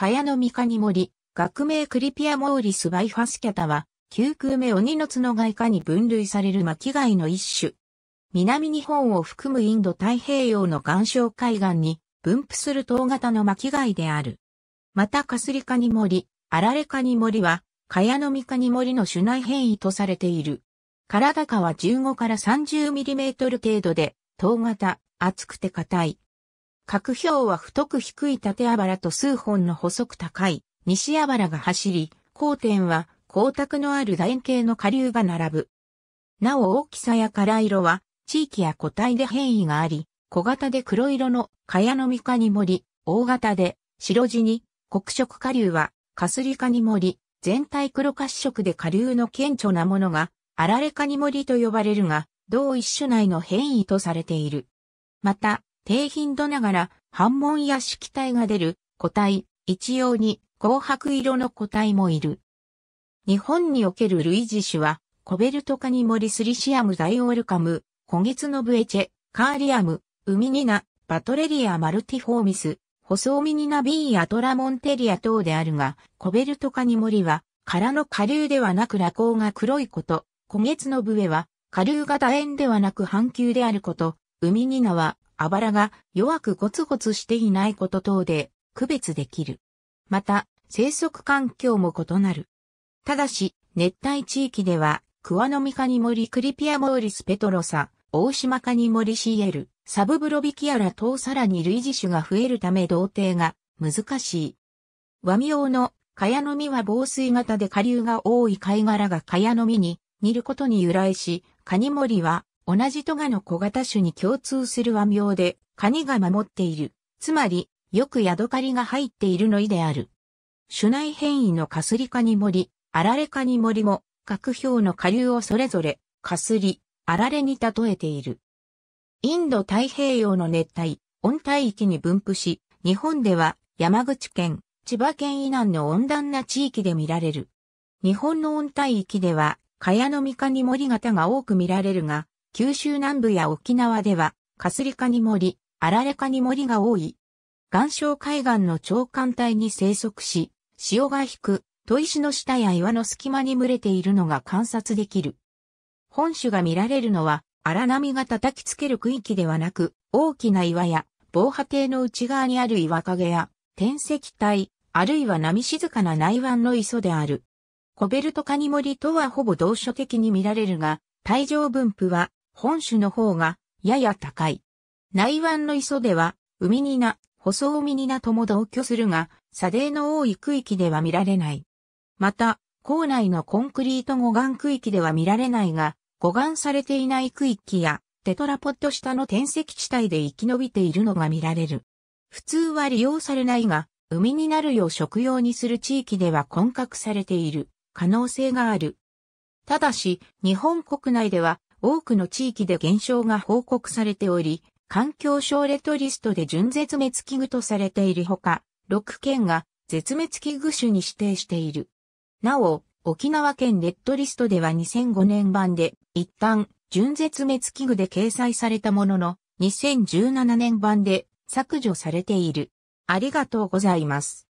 カヤミカニモ森、学名クリピアモーリスバイファスキャタは、九空目鬼の角外科に分類される巻貝の一種。南日本を含むインド太平洋の岩礁海岸に分布する塔型の巻貝である。またカスリカニモリ、アラレカニモリは、カヤノミカニモリの種内変異とされている。体高は15から3 0トル程度で、塔型、厚くて硬い。角標は太く低い縦あばらと数本の細く高い西あばらが走り、交点は光沢のある楕円形の下流が並ぶ。なお大きさや殻色は地域や個体で変異があり、小型で黒色の茅の実化に森、大型で白地に黒色下流はかすりカに森、全体黒褐色で下流の顕著なものが、あられカに森と呼ばれるが、同一種内の変異とされている。また、低頻度ながら反問や色体が出る個体、一様に紅白色の個体もいる。日本におけるルイジ種は、コベルトカニモリスリシアムダイオルカム、コゲツノブエチェ、カーリアム、ウミニナ、バトレリアマルティフォーミス、ホソウミニナビーアトラモンテリア等であるが、コベルトカニモリは、殻の下流ではなく裸光が黒いこと、コゲツノブエは、下流が楕円ではなく半球であること、ウミニナはあばらが弱くゴツゴツしていないこと等で区別できる。また、生息環境も異なる。ただし、熱帯地域では、クワノミカニモリクリピアモーリスペトロサ、オオシマカニモリシエル、サブブロビキアラ等さらに類似種が増えるため同定が難しい。和オ用のカヤノミは防水型で下流が多い貝殻がカヤノミに似ることに由来し、カニモリは同じトガの小型種に共通する和名で、カニが守っている、つまり、よくヤドカリが入っているの意である。種内変異のカスリカニ森、アラレカニ森も、各表の下流をそれぞれ、カスリ、アラレに例えている。インド太平洋の熱帯、温帯域に分布し、日本では山口県、千葉県以南の温暖な地域で見られる。日本の温帯域では、カヤノミカニ森型が多く見られるが、九州南部や沖縄では、かすりかに森、あられかに森が多い。岩礁海岸の長官帯に生息し、潮が引く、砥石の下や岩の隙間に群れているのが観察できる。本種が見られるのは、荒波が叩きつける区域ではなく、大きな岩や、防波堤の内側にある岩陰や、天石帯、あるいは波静かな内湾の磯である。コベルトカニモリとはほぼ同所的に見られるが、帯状分布は本種の方がやや高い。内湾の磯では、海にな、細海になとも同居するが、砂泥の多い区域では見られない。また、港内のコンクリート護岸区域では見られないが、護岸されていない区域や、テトラポッド下の転石地帯で生き延びているのが見られる。普通は利用されないが、海になるよう食用にする地域では混獲されている可能性がある。ただし、日本国内では多くの地域で減少が報告されており、環境省レトリストで準絶滅危惧とされているほか、6県が絶滅危惧種に指定している。なお、沖縄県レッドリストでは2005年版で一旦準絶滅危惧で掲載されたものの2017年版で削除されている。ありがとうございます。